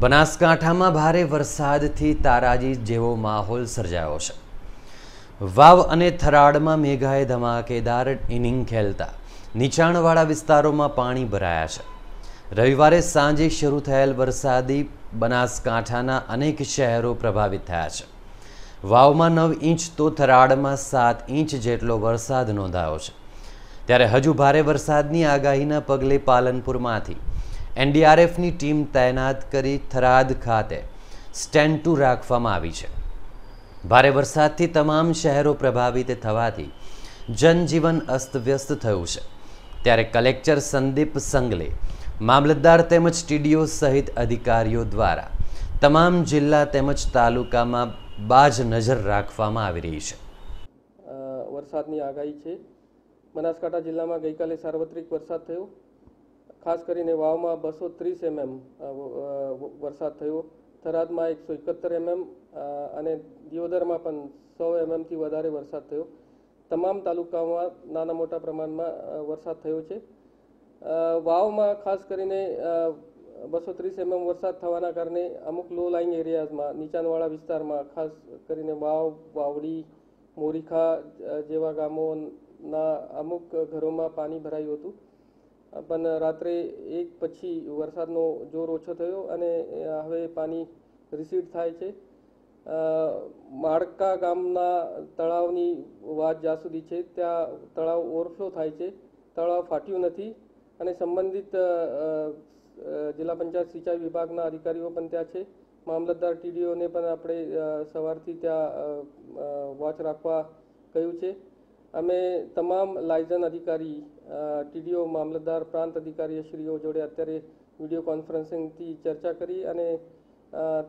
બનાસકાંઠામાં ભારે વરસાદથી તારાજી જેવો માહોલ સર્જાયો છે વાવ અને થરાડમાં મેઘાએ ધમાકેદાર ઇનિંગ ખેલતા નીચાણવાળા વિસ્તારોમાં પાણી ભરાયા છે રવિવારે સાંજે શરૂ થયેલ વરસાદી બનાસકાંઠાના અનેક શહેરો પ્રભાવિત થયા છે વાવમાં નવ ઇંચ તો થરાડમાં સાત ઇંચ જેટલો વરસાદ નોંધાયો છે ત્યારે હજુ ભારે વરસાદની આગાહીના પગલે પાલનપુરમાંથી એનડીઆરએફની ટીમ તૈનાત કરી થરાદ ખાતે સ્ટેન્ડ ટુ રાખવામાં આવી છે ભારે વરસાદથી તમામ શહેરો પ્રભાવિત થવાથી જનજીવન અસ્તવ્યસ્ત થયું છે ત્યારે કલેક્ટર સંદીપ સંગલે મામલતદાર તેમજ ટીડીઓ સહિત અધિકારીઓ દ્વારા તમામ જિલ્લા તેમજ તાલુકામાં બાજ નજર રાખવામાં આવી રહી છે વરસાદની આગાહી છે બનાસકાંઠા જિલ્લામાં ગઈકાલે સાર્વત્રિક વરસાદ થયો ખાસ કરીને વાવમાં બસો ત્રીસ એમએમ વરસાદ થયો થરાદમાં એકસો એકોતેર એમએમ અને દિયોદરમાં પણ સો એમએમથી વધારે વરસાદ થયો તમામ તાલુકાઓમાં નાના મોટા પ્રમાણમાં વરસાદ થયો છે વાવમાં ખાસ કરીને બસો ત્રીસ એમએમ વરસાદ થવાના કારણે અમુક લો લાઇંગ એરિયાઝમાં નીચાણવાળા વિસ્તારમાં ખાસ કરીને વાવ વાવડી મોરીખા જેવા ગામોના અમુક ઘરોમાં પાણી ભરાયું હતું પણ રાત્રે એક પછી વરસાદનો જોર ઓછો થયો અને હવે પાણી રિસીડ થાય છે માળકા ગામના તળાવની વાત જ્યાં સુધી છે ત્યાં તળાવ ઓવરફ્લો થાય છે તળાવ ફાટ્યું નથી અને સંબંધિત જિલ્લા પંચાયત સિંચાઈ વિભાગના અધિકારીઓ પણ ત્યાં છે મામલતદાર ટીડીઓને પણ આપણે સવારથી ત્યાં વોચ રાખવા કહ્યું છે અમે તમામ લાયઝન અધિકારી ટીડીઓ મામલતદાર પ્રાંત અધિકારીશ્રીઓ જોડે અત્યારે વિડીયો કોન્ફરન્સિંગથી ચર્ચા કરી અને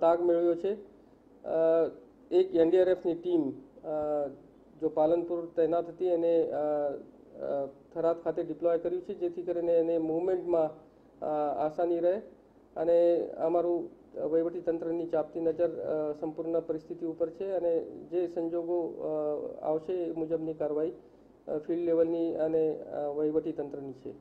તાગ મેળવ્યો છે એક એનડીઆરએફની ટીમ જો પાલનપુર તૈનાત હતી એને થરાદ ખાતે ડિપ્લોય કર્યું છે જેથી કરીને એને મુવમેન્ટમાં આસાની રહે અને અમારું વહીવટીતંત્રની ચાપતી નજર સંપૂર્ણ પરિસ્થિતિ ઉપર છે અને જે સંજોગો આવશે એ મુજબની કાર્યવાહી ફિલ્ડ લેવલની અને વહીવટીતંત્રની છે